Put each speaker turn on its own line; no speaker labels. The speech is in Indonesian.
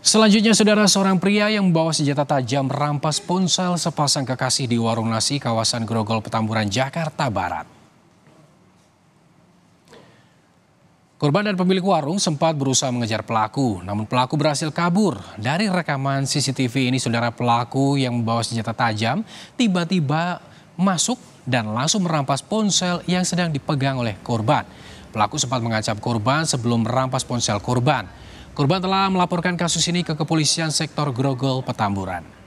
Selanjutnya, saudara seorang pria yang membawa senjata tajam merampas ponsel sepasang kekasih di warung nasi kawasan Grogol Petamburan, Jakarta Barat. Korban dan pemilik warung sempat berusaha mengejar pelaku, namun pelaku berhasil kabur. Dari rekaman CCTV ini, saudara pelaku yang membawa senjata tajam tiba-tiba masuk dan langsung merampas ponsel yang sedang dipegang oleh korban. Pelaku sempat mengancam korban sebelum merampas ponsel korban. Korban telah melaporkan kasus ini ke kepolisian sektor Grogol Petamburan.